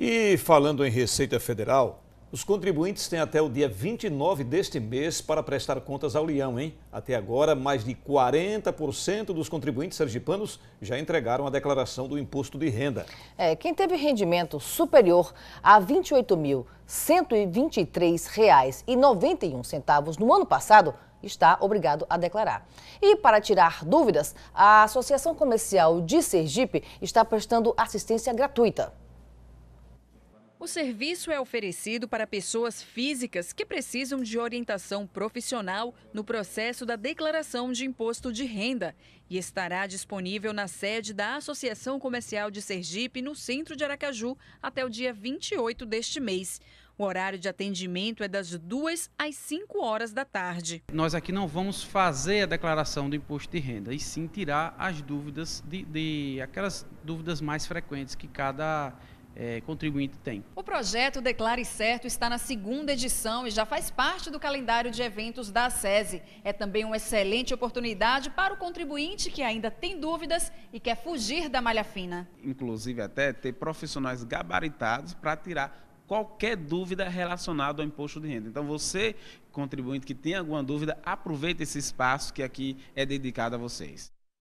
E falando em Receita Federal, os contribuintes têm até o dia 29 deste mês para prestar contas ao Leão, hein? Até agora, mais de 40% dos contribuintes sergipanos já entregaram a declaração do imposto de renda. É, quem teve rendimento superior a R$ 28.123,91 no ano passado está obrigado a declarar. E para tirar dúvidas, a Associação Comercial de Sergipe está prestando assistência gratuita. O serviço é oferecido para pessoas físicas que precisam de orientação profissional no processo da declaração de imposto de renda e estará disponível na sede da Associação Comercial de Sergipe, no centro de Aracaju, até o dia 28 deste mês. O horário de atendimento é das 2 às 5 horas da tarde. Nós aqui não vamos fazer a declaração do imposto de renda, e sim tirar as dúvidas, de, de aquelas dúvidas mais frequentes que cada é, contribuinte tem. O projeto Declare Certo está na segunda edição e já faz parte do calendário de eventos da SESI. É também uma excelente oportunidade para o contribuinte que ainda tem dúvidas e quer fugir da malha fina. Inclusive até ter profissionais gabaritados para tirar qualquer dúvida relacionada ao imposto de renda. Então você, contribuinte que tem alguma dúvida, aproveite esse espaço que aqui é dedicado a vocês.